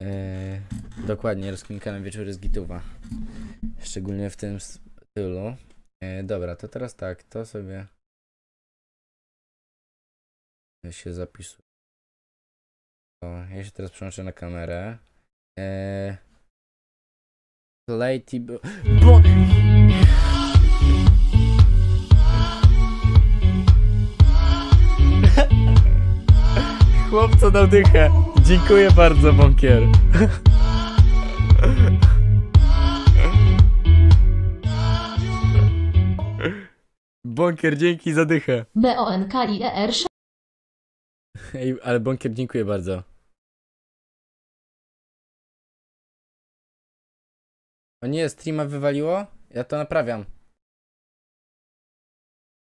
Eee, dokładnie, rozkminkane wieczory z Gituwa. Szczególnie w tym stylu. Eee, dobra, to teraz tak, to sobie się zapisuję. O, ja się teraz przełączę na kamerę. Eee, play Bo... Chłopco dał dychę. Dziękuję bardzo, bunkier. Bunkier, dzięki za dychę. B-O-N-K-I-E-R Ej, ale bunkier, dziękuję bardzo. O nie, streama wywaliło? Ja to naprawiam.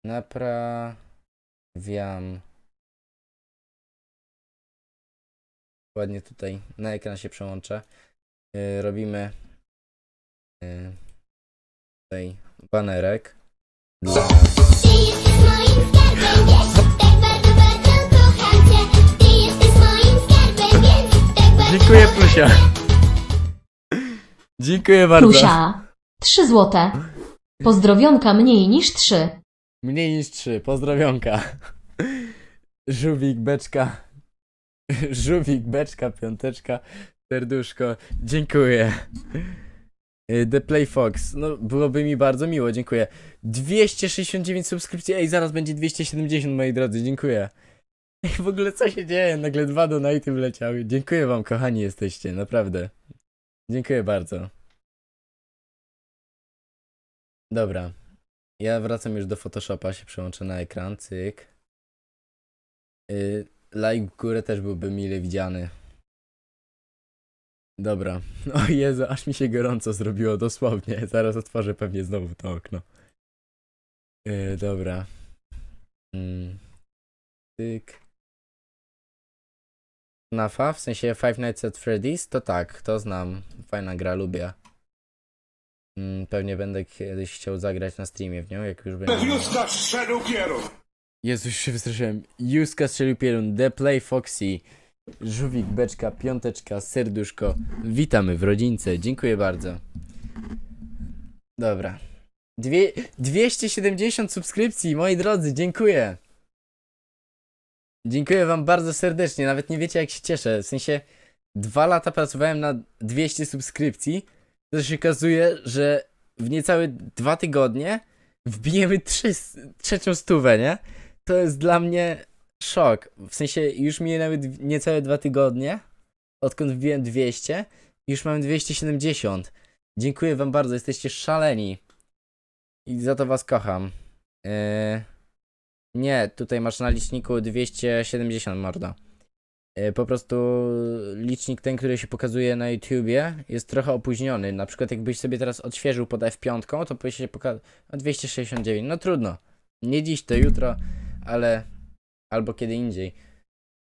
Naprawiam. ładnie tutaj na ekran się przełączę. Y, robimy y, tutaj banerek. Dziękuję, Plusia. Dziękuję bardzo. Plusia, 3 złote. Pozdrowionka mniej niż 3. Mniej niż 3, pozdrowionka. Żubik, beczka. Żółwik, beczka, piąteczka, serduszko. Dziękuję. Y, The Play Fox. No, byłoby mi bardzo miło, dziękuję. 269 subskrypcji, ej, zaraz będzie 270, moi drodzy, dziękuję. Ej, w ogóle co się dzieje? Nagle dwa donaty wleciały. Dziękuję wam, kochani jesteście, naprawdę. Dziękuję bardzo. Dobra. Ja wracam już do Photoshopa, się przełączę na ekran, cyk. Yy, Like w górę też byłby mile widziany. Dobra. O Jezu, aż mi się gorąco zrobiło, dosłownie. Zaraz otworzę pewnie znowu to okno. Yy, dobra. Mm. Tyk. Nafa, w sensie Five Nights at Freddy's, to tak, to znam. Fajna gra, lubię. Mm, pewnie będę kiedyś chciał zagrać na streamie w nią, jak już będzie. Już Jezus, się wystraszyłem. Juska strzelił pierun, The Play Foxy, żuwik, Beczka, Piąteczka, Serduszko. Witamy w rodzince, dziękuję bardzo. Dobra. Dwie, 270 subskrypcji, moi drodzy, dziękuję. Dziękuję wam bardzo serdecznie, nawet nie wiecie jak się cieszę, w sensie... Dwa lata pracowałem na 200 subskrypcji, to się okazuje, że w niecałe dwa tygodnie wbijemy trzy, trzecią stówę, nie? to jest dla mnie szok. W sensie już minęły niecałe dwa tygodnie, odkąd wbiłem 200, już mam 270. Dziękuję wam bardzo, jesteście szaleni. I za to was kocham. Yy... Nie, tutaj masz na liczniku 270 morda. Yy, po prostu licznik ten, który się pokazuje na YouTubie jest trochę opóźniony. Na przykład jakbyś sobie teraz odświeżył pod F5, to by się pokazał 269. No trudno. Nie dziś, to jutro ale albo kiedy indziej.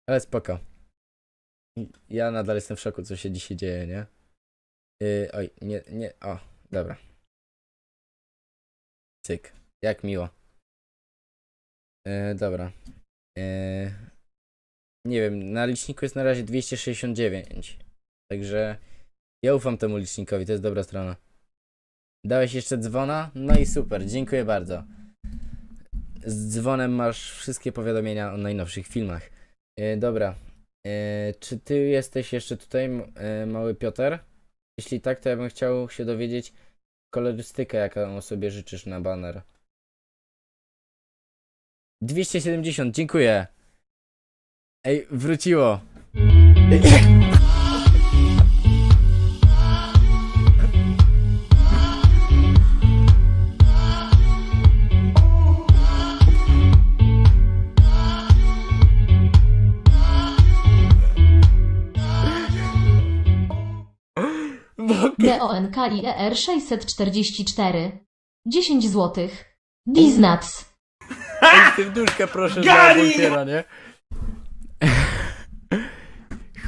Ale spoko. Ja nadal jestem w szoku, co się dzisiaj dzieje, nie? Yy, oj, nie, nie, o, dobra. Cyk, jak miło. Yy, dobra. Yy, nie wiem, na liczniku jest na razie 269. Także ja ufam temu licznikowi, to jest dobra strona. Dałeś jeszcze dzwona? No i super, dziękuję bardzo z dzwonem masz wszystkie powiadomienia o najnowszych filmach. E, dobra. E, czy ty jesteś jeszcze tutaj, e, mały Piotr? Jeśli tak, to ja bym chciał się dowiedzieć kolorystykę, jaką sobie życzysz na baner. 270, dziękuję. Ej, wróciło. ER 644. 10 zł. Diznac. Serduszkę proszę za Gary! Wojciera, nie?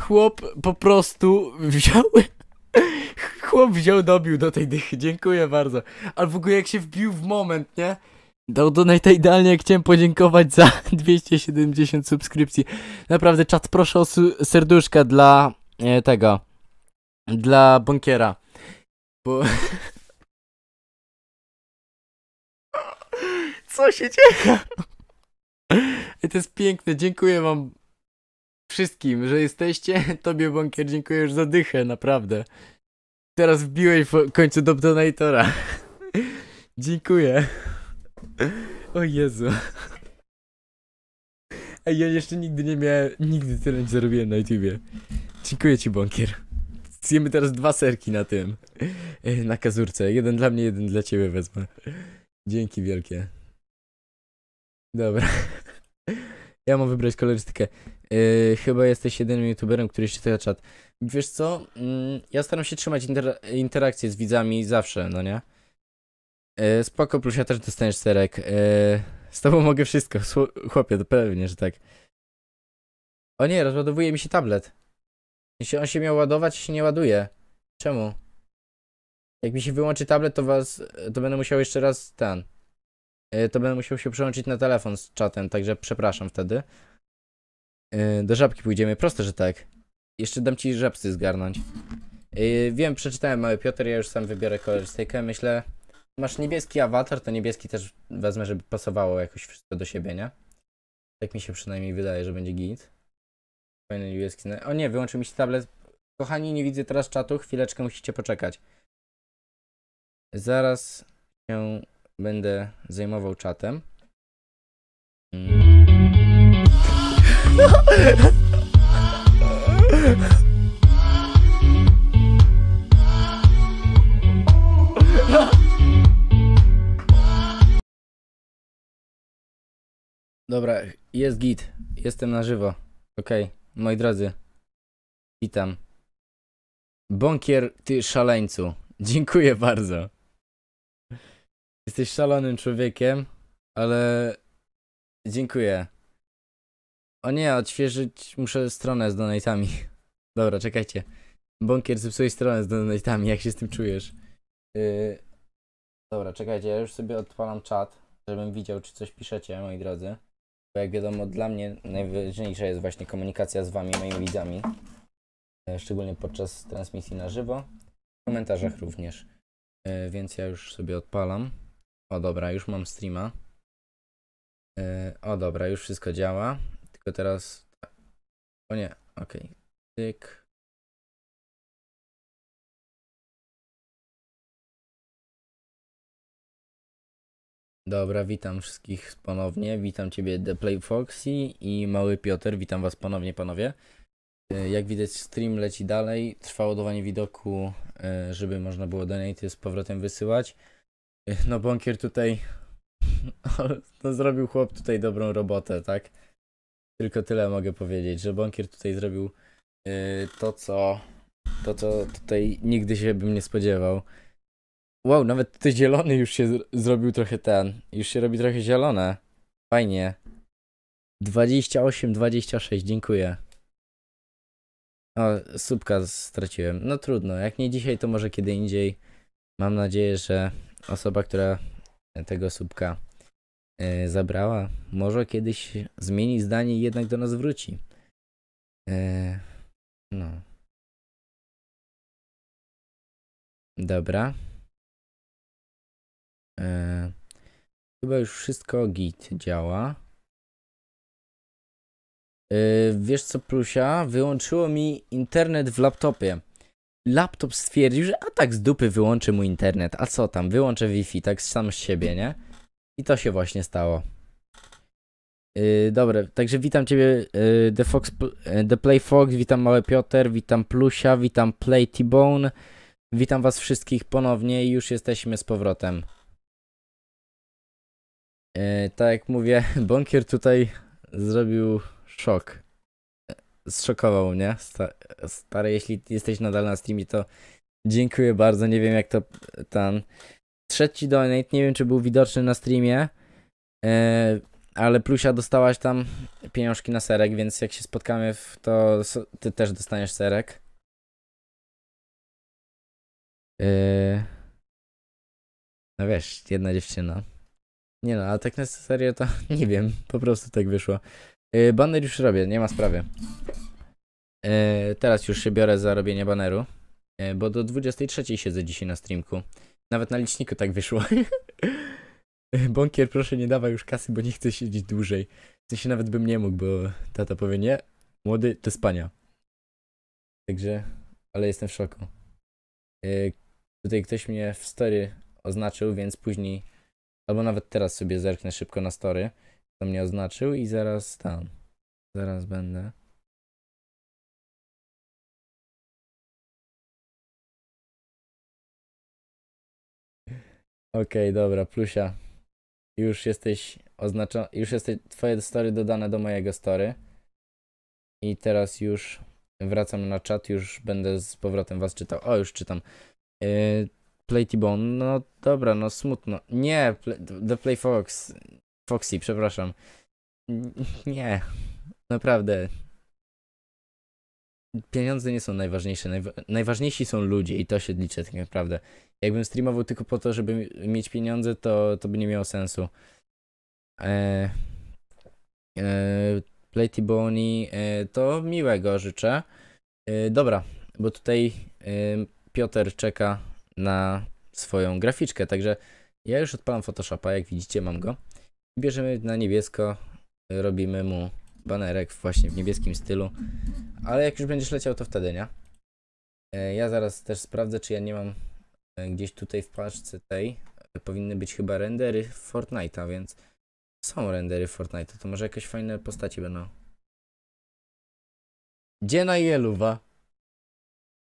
Chłop po prostu wziął... Chłop wziął, dobił do tej dychy, dziękuję bardzo. Ale w ogóle jak się wbił w moment, nie? Dał donata idealnie, jak chciałem podziękować za 270 subskrypcji. Naprawdę, czat, proszę o serduszka dla e, tego, dla Bunkiera. Bo... Co się dzieje? to jest piękne, dziękuję wam wszystkim, że jesteście. Tobie, Bunkier, dziękuję już za dychę, naprawdę. Teraz wbiłeś w końcu do donatora. dziękuję. O Jezu. Ej, ja jeszcze nigdy nie miałem, nigdy tyle nie zarobiłem na YouTubie. Dziękuję ci, Bunkier. Zjemy teraz dwa serki na tym. E, na kazurce. Jeden dla mnie, jeden dla ciebie wezmę. Dzięki wielkie. Dobra. Ja mam wybrać kolorystykę. Yy, chyba jesteś jedynym youtuberem, który jeszcze czyta czat. Wiesz co? Yy, ja staram się trzymać inter interakcję z widzami zawsze, no nie? Yy, spoko, plus ja też dostaniesz serek. Yy, z tobą mogę wszystko. Chłopie, to pewnie, że tak. O nie, rozładowuje mi się tablet. Jeśli on się miał ładować, się nie ładuje. Czemu? Jak mi się wyłączy tablet, to was, to będę musiał jeszcze raz ten. E, to będę musiał się przełączyć na telefon z czatem, także przepraszam wtedy. E, do żabki pójdziemy, proste, że tak. Jeszcze dam ci żabsy zgarnąć. E, wiem, przeczytałem mały Piotr, ja już sam wybiorę kolorystykę. myślę. Masz niebieski awatar, to niebieski też wezmę, żeby pasowało jakoś wszystko do siebie, nie? Tak mi się przynajmniej wydaje, że będzie git. No, o nie, wyłączył mi się tablet. Kochani, nie widzę teraz czatu. Chwileczkę musicie poczekać. Zaraz się będę zajmował czatem. Dobra, jest git. Jestem na żywo. Okej. Okay moi drodzy. Witam. Bąkier, ty szaleńcu. Dziękuję bardzo. Jesteś szalonym człowiekiem, ale dziękuję. O nie, odświeżyć muszę stronę z donatami. Dobra, czekajcie. Bąkier zepsułeś stronę z donatami, jak się z tym czujesz? Yy... Dobra, czekajcie, ja już sobie odpalam czat, żebym widział, czy coś piszecie, moi drodzy. Bo jak wiadomo, dla mnie najważniejsza jest właśnie komunikacja z Wami, moimi widzami. E, szczególnie podczas transmisji na żywo. W komentarzach również. E, więc ja już sobie odpalam. O dobra, już mam streama. E, o dobra, już wszystko działa. Tylko teraz... O nie, okej. Okay. Tyk. Dobra, witam wszystkich ponownie. Witam Ciebie, The Play Foxy i Mały Piotr. Witam Was ponownie, panowie. E, jak widać, stream leci dalej. Trwa ładowanie widoku, e, żeby można było donate z powrotem wysyłać. E, no, bunkier tutaj. No, zrobił chłop tutaj dobrą robotę, tak? Tylko tyle mogę powiedzieć, że bunkier tutaj zrobił to, co. To, co tutaj nigdy się bym nie spodziewał. Wow, nawet tutaj zielony już się zrobił trochę ten. Już się robi trochę zielone. Fajnie. 28, 26, dziękuję. O, subka straciłem. No trudno, jak nie dzisiaj, to może kiedy indziej. Mam nadzieję, że osoba, która tego subka e, zabrała, może kiedyś zmieni zdanie i jednak do nas wróci. Yy, no. Dobra. E, chyba już wszystko git działa. E, wiesz co, Plusia? Wyłączyło mi internet w laptopie. Laptop stwierdził, że a tak z dupy wyłączy mu internet. A co tam? Wyłączę Wi-Fi, tak sam z siebie, nie? I to się właśnie stało. Yy, e, dobre, także witam Ciebie, yy, The, Fox, yy, The Play Fox, witam Mały Piotr, witam Plusia, witam Play T-Bone, witam Was wszystkich ponownie i już jesteśmy z powrotem. E, tak jak mówię, Bonkier tutaj zrobił szok. Zszokował mnie. Sta stary, jeśli jesteś nadal na streamie, to dziękuję bardzo. Nie wiem jak to ten. Trzeci donate, nie wiem czy był widoczny na streamie, e, ale Plusia dostałaś tam pieniążki na serek, więc jak się spotkamy, w to ty też dostaniesz serek. E, no wiesz, jedna dziewczyna. Nie no, ale tak na serio to nie wiem, po prostu tak wyszło. Yy, baner już robię, nie ma sprawy. Yy, teraz już się biorę za robienie baneru, yy, bo do 23 siedzę dzisiaj na streamku. Nawet na liczniku tak wyszło. Y, bunkier, proszę nie dawaj już kasy, bo nie chcę siedzieć dłużej. W sensie nawet bym nie mógł, bo tata powie nie, młody, to spania. Także, ale jestem w szoku. Yy, tutaj ktoś mnie w story oznaczył, więc później Albo nawet teraz sobie zerknę szybko na story, to mnie oznaczył i zaraz tam. Zaraz będę. Okej, okay, dobra, plusia. Już jesteś oznaczony, już jesteś twoje story dodane do mojego story. I teraz już wracam na czat, już będę z powrotem was czytał. O, już czytam. Yy, Play T-Bone. No dobra, no smutno. Nie, play, The Play Fox. Foxy, przepraszam. Nie, naprawdę. Pieniądze nie są najważniejsze. Najwa najważniejsi są ludzie i to się liczy tak naprawdę. Jakbym streamował tylko po to, żeby mieć pieniądze, to, to by nie miało sensu. E, e, Play T-Bone, e, to miłego życzę. E, dobra, bo tutaj e, Piotr czeka na swoją graficzkę. Także ja już odpalam Photoshopa, jak widzicie, mam go. Bierzemy na niebiesko, robimy mu banerek właśnie w niebieskim stylu. Ale jak już będziesz leciał, to wtedy, nie? E, ja zaraz też sprawdzę, czy ja nie mam e, gdzieś tutaj w paczce tej. E, powinny być chyba rendery Fortnite'a, więc są rendery Fortnite'a. To może jakieś fajne postacie będą. Gdzie na jeluwa?